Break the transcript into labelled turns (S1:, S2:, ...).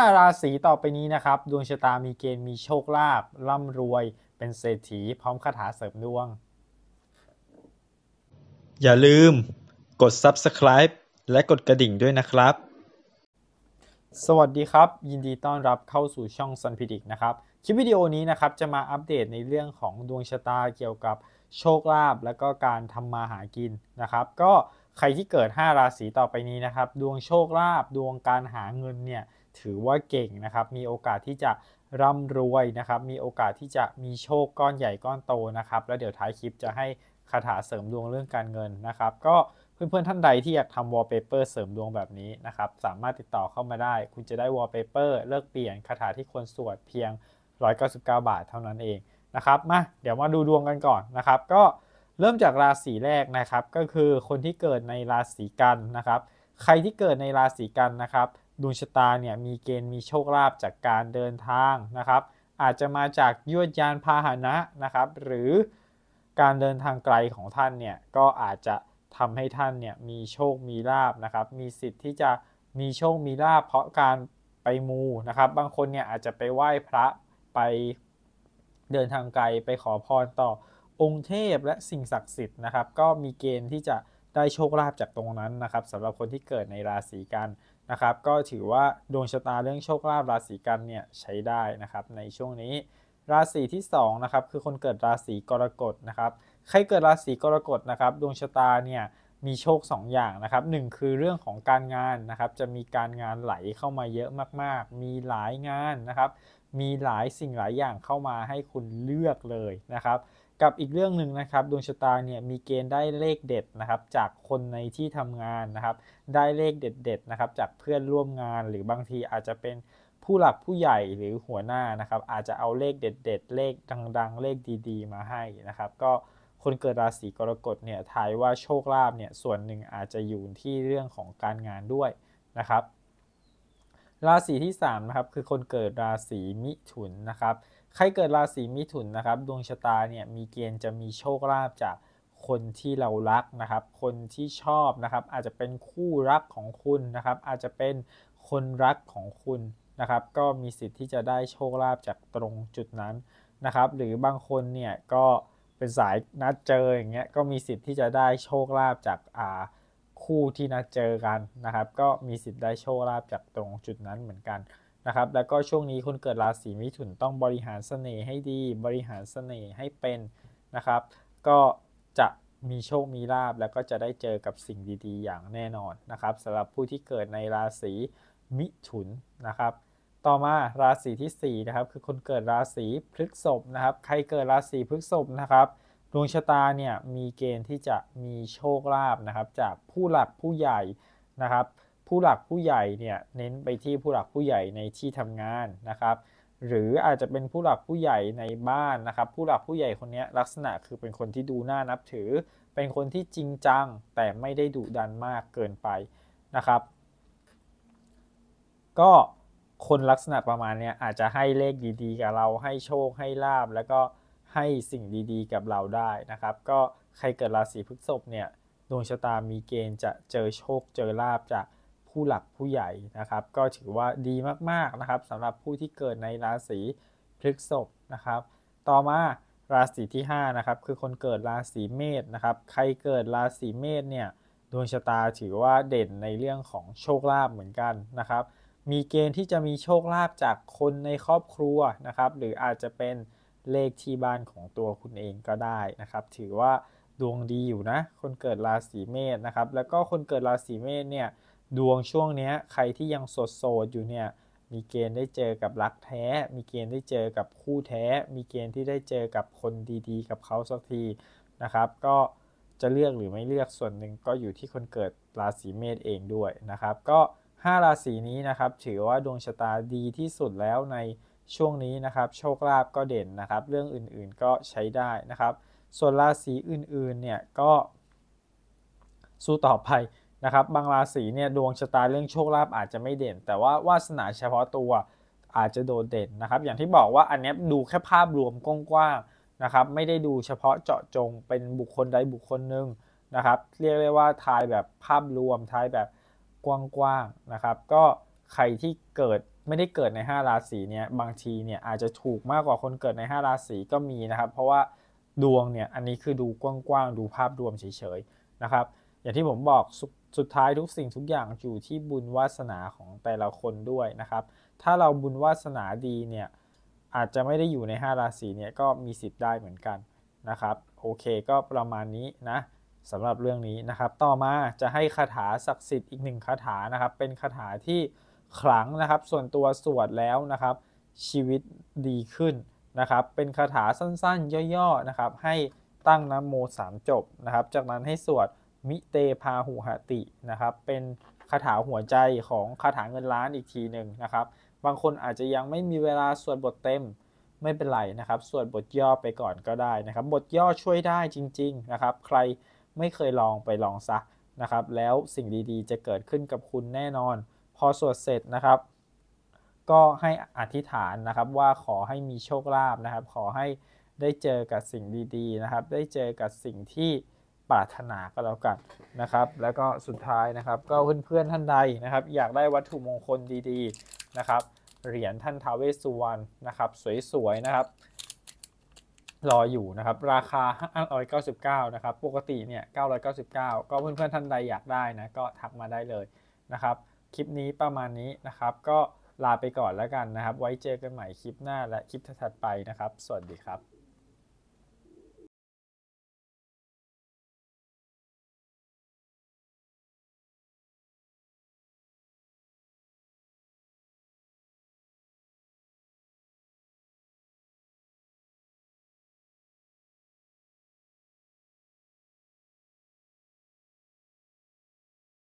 S1: 5 ราศีต่อไปนี้นะครับ ดวงชะตามีเกณฑ์มีโชคลาภร่ำรวยเป็นเศรษฐีพร้อมคาถาเสริมดวง อย่าลืมกด subscribe และกดกระดิ่งด้วยนะครับ สวัสดีครับ ยินดีต้อนรับเข้าสู่ช่องซันพิดิกนะครับคลิปวิดีโอนี้นะครับ จะมาอัปเดตในเรื่องของดวงชะตาเกี่ยวกับโชคลาภและก็การทำมาหากินนะครับ ก็ใครที่เกิด 5 ราศีต่อไปนี้นะครับ ดวงโชคลาภดวงการหาเงินเนี่ยถือว่าเก่งนะครับ มีโอกาสที่จะร่ำรวยนะครับ มีโอกาสที่จะมีโชคก้อนใหญ่ก้อนโตนะครับ แล้วเดี๋ยวท้ายคลิปจะให้คาถาเสริมดวงเรื่องการเงินนะครับ ก็เพื่อนๆท่านใดที่อยากทำวอลเปเปอร์เสริมดวงแบบนี้นะครับ สามารถติดต่อเข้ามาได้ คุณจะได้วอลเปเปอร์เลิกเปลี่ยนคาถาที่ควรสวดเพียง 199 บาทเท่านั้นเองนะครับ มาเดี๋ยวมาดูดวงกันก่อนนะครับ ก็เริ่มจากราศีแรกนะครับ ก็คือคนที่เกิดในราศีกันนะครับ ใครที่เกิดในราศีกันนะครับดวงชะตาเนี่ยมีเกณฑ์มีโชคลาภจากการเดินทางนะครับ อาจจะมาจากยวดยานพาหนะนะครับ หรือการเดินทางไกลของท่านเนี่ยก็อาจจะทำให้ท่านเนี่ยมีโชคมีลาบนะครับ มีสิทธิ์ที่จะมีโชคมีลาบเพราะการไปมูนะครับ บางคนเนี่ยอาจจะไปไหว้พระไปเดินทางไกลไปขอพรต่อองค์เทพและสิ่งศักดิ์สิทธิ์นะครับ ก็มีเกณฑ์ที่จะได้โชคลาภจากตรงนั้นนะครับสำหรับคนที่เกิดในราศีกันะครับก็ถือว่าดวงชะตาเรื่องโชคลาภราศีกันเนี่ยใช้ได้นะครับ ในช่วงนี้ ราศีที่2นะครับคือคนเกิดราศีกรกฎนะครับใครเกิดราศีกรกฎนะครับ ดวงชะตาเนี่ยมีโชค 2 อย่างนะครับหคือเรื่องของการงานนะครับ จะมีการงานไหลเข้ามาเยอะมากๆ มีหลายงานนะครับ มีหลายสิ่งหลายอย่างเข้ามาให้คุณเลือกเลยนะครับกับอีกเรื่องหนึ่งนะครับดวงชะตาเนี่ยมีเกณฑ์ได้เลขเด็ดนะครับ จากคนในที่ทำงานนะครับ ได้เลขเด็ด ๆนะครับจากเพื่อนร่วมงานหรือบางทีอาจจะเป็นผู้หลักผู้ใหญ่หรือหัวหน้านะครับ อาจจะเอาเลขเด็ดๆ เลขดัง ๆ เลขดีๆ มาให้นะครับ ก็คนเกิดราศีกรกฎเนี่ยทายว่าโชคลาภเนี่ยส่วนหนึ่งอาจจะอยู่ที่เรื่องของการงานด้วยนะครับ ราศีที่3นะครับคือคนเกิดราศีมิถุนนะครับใครเกิดราศีมิถุนนะครับดวงชะตาเนี่ยมีเกณฑ์จะมีโชคลาภจากคนที่เรารักนะครับ คนที่ชอบนะครับอาจจะเป็นคู่รักของคุณนะครับอาจจะเป็นคนรักของคุณนะครับก็มีสิทธิ์ที่จะได้โชคลาภจากตรงจุดนั้นนะครับหรือบางคนเนี่ยก็เป็นสายนัดเจออย่างเงี้ยก็มีสิทธิ์ที่จะได้โชคลาภจากอ่าคู่ที่นัดเจอกันนะครับ ก็มีสิทธิ์ได้โชคลาภจากตรงจุดนั้นเหมือนกันนะครับ แล้วก็ช่วงนี้คนเกิดราศีมิถุนต้องบริหารเสน่ห์ให้ดี บริหารเสน่ห์ให้เป็นนะครับ ก็จะมีโชค มีลาบ แล้วก็จะได้เจอกับสิ่งดีๆอย่างแน่นอนนะครับสำหรับผู้ที่เกิดในราศีมิถุนนะครับ ต่อมาราศีที่ 4 นะครับ คือคนเกิดราศีพฤกษภนะครับ ใครเกิดราศีพฤกษภนะครับ ดวงชะตาเนี่ยมีเกณฑ์ที่จะมีโชคลาบนะครับจากผู้หลักผู้ใหญ่นะครับผู้หลักผู้ใหญ่เนี่ยเน้นไปที่ผู้หลักผู้ใหญ่ในที่ทำงานนะครับ หรืออาจจะเป็นผู้หลักผู้ใหญ่ในบ้านนะครับ ผู้หลักผู้ใหญ่คนนี้ลักษณะคือเป็นคนที่ดูน่านับถือเป็นคนที่จริงจังแต่ไม่ได้ดุดันมากเกินไปนะครับ ก็คนลักษณะประมาณเนี้ยอาจจะให้เลขดีๆกับเราให้โชคให้ลาบแล้วก็ให้สิ่งดีๆกับเราได้นะครับ ก็ใครเกิดราศีพฤษภเนี่ยดวงชะตามีเกณฑ์จะเจอโชคเจอลาบจากผู้หลักผู้ใหญ่นะครับก็ถือว่าดีมากๆนะครับสำหรับผู้ที่เกิดในราศีพฤษภนะครับ ต่อมาราศีที่5นะครับคือคนเกิดราศีเมษนะครับ ใครเกิดราศีเมษเนี่ยดวงชะตาถือว่าเด่นในเรื่องของโชคลาภเหมือนกันนะครับ มีเกณฑ์ที่จะมีโชคลาภจากคนในครอบครัวนะครับหรืออาจจะเป็นเลขที่บ้านของตัวคุณเองก็ได้นะครับถือว่าดวงดีอยู่นะคนเกิดราศีเมษนะครับแล้วก็คนเกิดราศีเมษเนี่ยดวงช่วงนี้ใครที่ยังสดโสดอยู่เนี่ยมีเกณฑ์ได้เจอกับรักแท้ มีเกณฑ์ได้เจอกับคู่แท้ มีเกณฑ์ที่ได้เจอกับคนดีๆกับเขาสักทีนะครับก็จะเลือกหรือไม่เลือกส่วนหนึ่งก็อยู่ที่คนเกิดราศีเมษเองด้วยนะครับก็ 5 ราศีนี้นะครับถือว่าดวงชะตาดีที่สุดแล้วในช่วงนี้นะครับ โชคลาภก็เด่นนะครับ เรื่องอื่นๆก็ใช้ได้นะครับ ส่วนราศีอื่นๆเนี่ยก็สู้ต่อไปนะครับ บางราศีเนี่ยดวงชะตาเรื่องโชคลาภอาจจะไม่เด่น แต่ว่าวาสนาเฉพาะตัวอาจจะโดดเด่นนะครับ อย่างที่บอกว่าอันนี้ดูแค่ภาพรวมกว้างๆนะครับ ไม่ได้ดูเฉพาะเจาะจงเป็นบุคคลใดบุคคลหนึ่งนะครับ เรียกได้ว่าทายแบบภาพรวมทายแบบกว้างๆนะครับ ก็ใครที่เกิดไม่ได้เกิดใน 5 ราศีเนี่ย บางทีเนี่ยอาจจะถูกมากกว่าคนเกิดใน 5 ราศีก็มีนะครับ เพราะว่าดวงเนี่ยอันนี้คือดูกว้างๆดูภาพรวมเฉยๆนะครับ อย่างที่ผมบอกสุดท้ายทุกสิ่งทุกอย่างอยู่ที่บุญวาสนาของแต่ละคนด้วยนะครับ ถ้าเราบุญวาสนาดีเนี่ยอาจจะไม่ได้อยู่ใน5ราศีเนี่ยก็มีสิทธิ์ได้เหมือนกันนะครับโอเคก็ประมาณนี้นะสำหรับเรื่องนี้นะครับ ต่อมาจะให้คาถาศักดิ์สิทธิ์อีกหนึ่งคาถานะครับเป็นคาถาที่ขลังนะครับ ส่วนตัวสวดแล้วนะครับ ชีวิตดีขึ้นนะครับเป็นคาถาสั้นๆ ย่อๆนะครับให้ตั้งนะโมสามจบนะครับจากนั้นให้สวดมิเตพาหุหตินะครับเป็นคาถาหัวใจของคาถาเงินล้านอีกทีหนึ่งนะครับ บางคนอาจจะยังไม่มีเวลาสวดบทเต็มไม่เป็นไรนะครับสวดบทย่อไปก่อนก็ได้นะครับ บทย่อช่วยได้จริงๆ นะครับ ใครไม่เคยลองไปลองซะนะครับ แล้วสิ่งดีๆ จะเกิดขึ้นกับคุณแน่นอน พอสวดเสร็จนะครับ ก็ให้อธิษฐานนะครับว่าขอให้มีโชคลาภนะครับ ขอให้ได้เจอกับสิ่งดีๆนะครับได้เจอกับสิ่งที่ปรารถนาก็แล้วกันนะครับ แล้วก็สุดท้ายนะครับ ก็เพื่อนๆท่านใดนะครับ อยากได้วัตถุมงคลดีๆนะครับ เหรียญท่านทาเวสุวรรณนะครับ สวยๆนะครับ รออยู่นะครับราคา599นะครับปกติเนี่ย999ก็เพื่อนๆท่านใดอยากได้นะก็ทักมาได้เลยนะครับ คลิปนี้ประมาณนี้นะครับ ก็ลาไปก่อนแล้วกันนะครับ ไว้เจอกันใหม่คลิปหน้าและคลิปถัดไปนะครับสวัสดีครับ